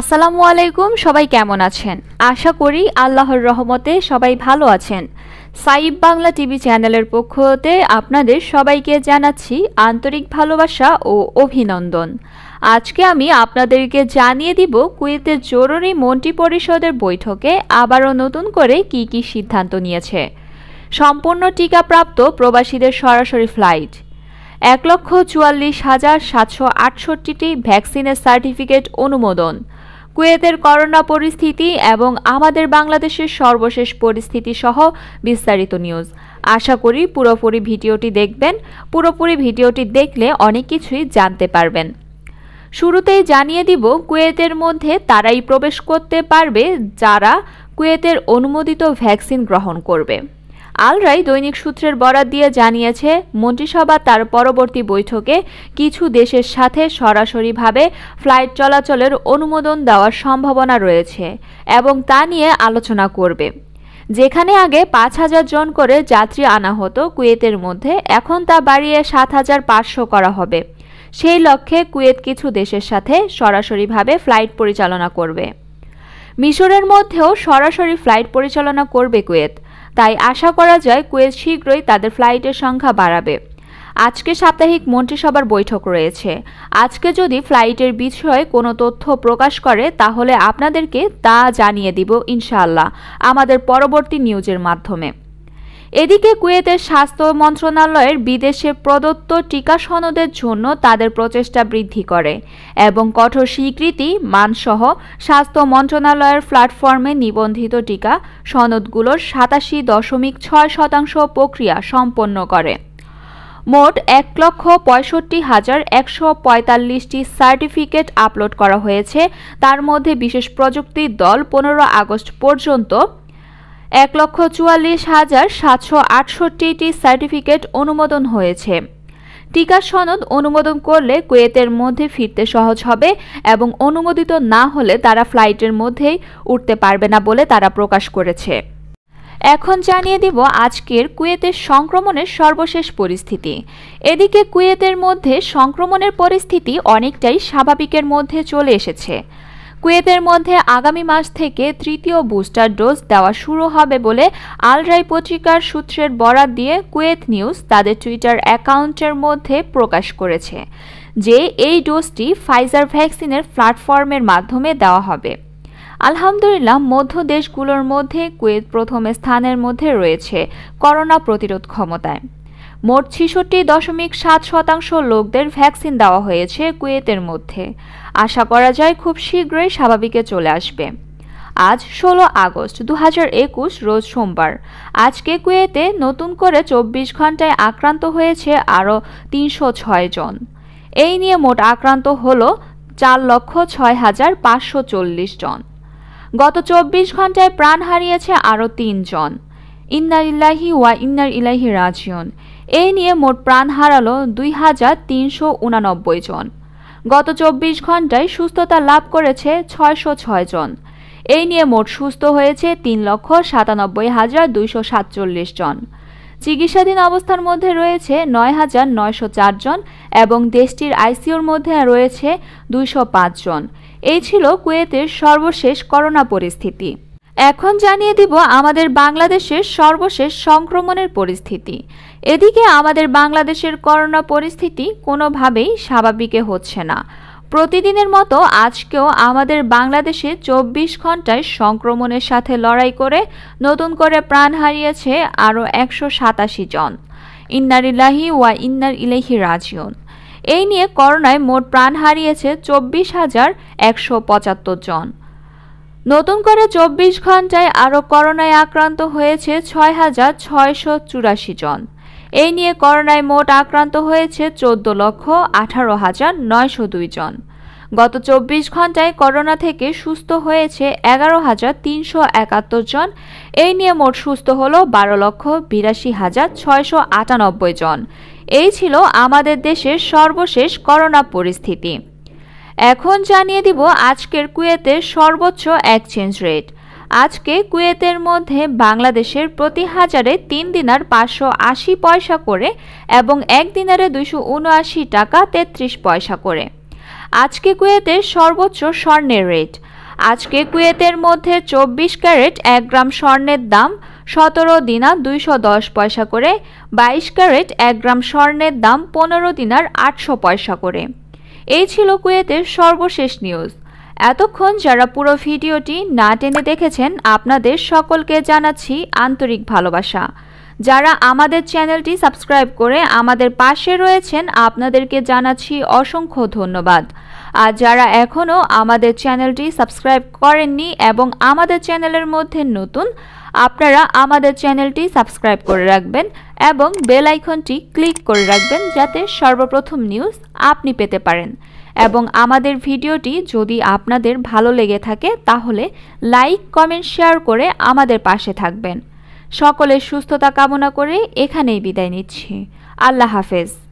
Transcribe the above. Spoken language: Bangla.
আসসালামু আলাইকুম সবাই কেমন আছেন আশা করি আল্লাহর রহমতে সবাই ভালো আছেন সাইব বাংলা টিভি চ্যানেলের পক্ষ হতে আপনাদের সবাইকে জানাচ্ছি আন্তরিক ভালোবাসা ও অভিনন্দন আজকে আমি আপনাদেরকে জানিয়ে দিব কুয়েতের জরুরি মন্ত্রী পরিষদের বৈঠকে আবারও নতুন করে কি কি সিদ্ধান্ত নিয়েছে সম্পূর্ণ টিকাপ্রাপ্ত প্রবাসীদের সরাসরি ফ্লাইট এক লক্ষ চুয়াল্লিশ হাজার সাতশো আটষট্টিটি ভ্যাকসিনের সার্টিফিকেট অনুমোদন কুয়েতের করোনা পরিস্থিতি এবং আমাদের বাংলাদেশের সর্বশেষ পরিস্থিতি সহ বিস্তারিত নিউজ আশা করি পুরোপুরি ভিডিওটি দেখবেন পুরোপুরি ভিডিওটি দেখলে অনেক কিছুই জানতে পারবেন শুরুতেই জানিয়ে দিব কুয়েতের মধ্যে তারাই প্রবেশ করতে পারবে যারা কুয়েতের অনুমোদিত ভ্যাকসিন গ্রহণ করবে আলরাই দৈনিক সূত্রের বরাত দিয়ে জানিয়েছে মন্ত্রিসভা তার পরবর্তী বৈঠকে কিছু দেশের সাথে সরাসরিভাবে ফ্লাইট চলাচলের অনুমোদন দেওয়ার সম্ভাবনা রয়েছে এবং তা নিয়ে আলোচনা করবে যেখানে আগে পাঁচ হাজার জন করে যাত্রী আনা হতো কুয়েতের মধ্যে এখন তা বাড়িয়ে সাত হাজার পাঁচশো করা হবে সেই লক্ষ্যে কুয়েত কিছু দেশের সাথে সরাসরিভাবে ফ্লাইট পরিচালনা করবে মিশরের মধ্যেও সরাসরি ফ্লাইট পরিচালনা করবে কুয়েত তাই আশা করা যায় কুয়েত শীঘ্রই তাদের ফ্লাইটের সংখ্যা বাড়াবে আজকে সাপ্তাহিক মন্ত্রিসভার বৈঠক রয়েছে আজকে যদি ফ্লাইটের বিষয়ে কোনো তথ্য প্রকাশ করে তাহলে আপনাদেরকে তা জানিয়ে দিব ইনশাআল্লাহ আমাদের পরবর্তী নিউজের মাধ্যমে এদিকে কুয়েতের স্বাস্থ্য মন্ত্রণালয়ের বিদেশে প্রদত্ত টিকা সনদের জন্য তাদের প্রচেষ্টা বৃদ্ধি করে এবং কঠোর স্বীকৃতি মানসহ স্বাস্থ্য মন্ত্রণালয়ের প্ল্যাটফর্মে নিবন্ধিত টিকা সনদগুলোর সাতাশি দশমিক ছয় শতাংশ প্রক্রিয়া সম্পন্ন করে মোট এক লক্ষ পঁয়ষট্টি হাজার একশো পঁয়তাল্লিশটি সার্টিফিকেট আপলোড করা হয়েছে তার মধ্যে বিশেষ প্রযুক্তির দল পনেরো আগস্ট পর্যন্ত এক লক্ষ চুয়াল্লিশ হাজার সাতশো আটষট্টিটি সার্টিফিকেট অনুমোদন হয়েছে টিকা সনদ অনুমোদন করলে কুয়েতের মধ্যে ফিরতে সহজ হবে এবং অনুমোদিত না হলে তারা ফ্লাইটের মধ্যেই উঠতে পারবে না বলে তারা প্রকাশ করেছে এখন জানিয়ে দিব আজকের কুয়েতের সংক্রমণের সর্বশেষ পরিস্থিতি এদিকে কুয়েতের মধ্যে সংক্রমণের পরিস্থিতি অনেকটাই স্বাভাবিকের মধ্যে চলে এসেছে কুয়েতের মধ্যে আগামী মাস থেকে তৃতীয় বুস্টার ডোজ দেওয়া শুরু হবে বলে আলরাই পত্রিকার সূত্রের বরাত দিয়ে কুয়েত নিউজ তাদের টুইটার অ্যাকাউন্টের মধ্যে প্রকাশ করেছে যে এই ডোজটি ফাইজার ভ্যাকসিনের প্ল্যাটফর্মের মাধ্যমে দেওয়া হবে আলহামদুলিল্লাহ মধ্য দেশগুলোর মধ্যে কুয়েত প্রথম স্থানের মধ্যে রয়েছে করোনা প্রতিরোধ ক্ষমতায় মোট ছিষট্টি দশমিক সাত শতাংশ লোকদের ভ্যাকসিন দেওয়া হয়েছে কুয়েতের মধ্যে আশা করা যায় খুব শীঘ্রই স্বাভাবিকে চলে আসবে আজ ষোলো আগস্ট দু একুশ রোজ সোমবার আজকে কুয়েতে নতুন করে চব্বিশ ঘন্টায় আক্রান্ত হয়েছে আরও তিনশো ছয় জন এই নিয়ে মোট আক্রান্ত হল চার লক্ষ ছয় হাজার পাঁচশো চল্লিশ জন গত চব্বিশ ঘন্টায় প্রাণ হারিয়েছে আরও তিনজন ইন্নার ইল্লাহি ওয়া ইন্নার ইলাহি রাজিয়ন এ নিয়ে মোট প্রাণ হারালো দুই হাজার তিনশো উনানব্বই জন গত চব্বিশ ঘন্টায় সুস্থতা লাভ করেছে ছয়শো ছয় জন এই নিয়ে মোট সুস্থ হয়েছে তিন লক্ষ সাতানব্বই হাজার দুইশো সাতচল্লিশ জন চিকিৎসাধীন অবস্থার মধ্যে রয়েছে নয় হাজার নয়শো চারজন এবং দেশটির আইসিউর মধ্যে রয়েছে দুইশো জন এই ছিল কুয়েতের সর্বশেষ করোনা পরিস্থিতি এখন জানিয়ে দিব আমাদের বাংলাদেশের সর্বশেষ সংক্রমণের পরিস্থিতি এদিকে আমাদের বাংলাদেশের করোনা পরিস্থিতি কোনোভাবেই স্বাভাবিকে হচ্ছে না প্রতিদিনের মতো আজকেও আমাদের বাংলাদেশে চব্বিশ ঘন্টায় সংক্রমণের সাথে লড়াই করে নতুন করে প্রাণ হারিয়েছে আরও একশো সাতাশি জন ইন্নারিল্লাহি ওয়া ইন্নার ইলেহি রাজিউন এই নিয়ে করোনায় মোট প্রাণ হারিয়েছে চব্বিশ হাজার একশো পঁচাত্তর জন নতুন করে চব্বিশ ঘন্টায় আরও করোনায় আক্রান্ত হয়েছে ছয় হাজার ছয়শো চুরাশি জন এই নিয়ে করোনায় মোট আক্রান্ত হয়েছে চোদ্দ লক্ষ আঠারো হাজার নয়শো দুই জন গত চব্বিশ ঘন্টায় করোনা থেকে সুস্থ হয়েছে এগারো হাজার তিনশো একাত্তর জন এই নিয়ে মোট সুস্থ হল বারো লক্ষ বিরাশি হাজার ছয়শো আটানব্বই জন এই ছিল আমাদের দেশের সর্বশেষ করোনা পরিস্থিতি এখন জানিয়ে দিব আজকের কুয়েতের সর্বোচ্চ এক্সচেঞ্জ রেট আজকে কুয়েতের মধ্যে বাংলাদেশের প্রতি হাজারে তিন দিনার পাঁচশো আশি পয়সা করে এবং এক দিনারে দুইশো উনআশি টাকা তেত্রিশ পয়সা করে আজকে কুয়েতের সর্বোচ্চ স্বর্ণের রেট আজকে কুয়েতের মধ্যে চব্বিশ ক্যারেট এক গ্রাম স্বর্ণের দাম সতেরো দিনা দুইশো দশ পয়সা করে বাইশ ক্যারেট এক গ্রাম স্বর্ণের দাম পনেরো দিনার আটশো পয়সা করে এই ছিল কুয়েতের সর্বশেষ নিউজ এতক্ষণ যারা পুরো ভিডিওটি না টেনে দেখেছেন আপনাদের সকলকে জানাচ্ছি আন্তরিক ভালোবাসা যারা আমাদের চ্যানেলটি সাবস্ক্রাইব করে আমাদের পাশে রয়েছেন আপনাদেরকে জানাচ্ছি অসংখ্য ধন্যবাদ আর যারা এখনও আমাদের চ্যানেলটি সাবস্ক্রাইব করেননি এবং আমাদের চ্যানেলের মধ্যে নতুন আপনারা আমাদের চ্যানেলটি সাবস্ক্রাইব করে রাখবেন এবং বেল আইকনটি ক্লিক করে রাখবেন যাতে সর্বপ্রথম নিউজ আপনি পেতে পারেন এবং আমাদের ভিডিওটি যদি আপনাদের ভালো লেগে থাকে তাহলে লাইক কমেন্ট শেয়ার করে আমাদের পাশে থাকবেন সকলের সুস্থতা কামনা করে এখানেই বিদায় নিচ্ছি আল্লাহ হাফেজ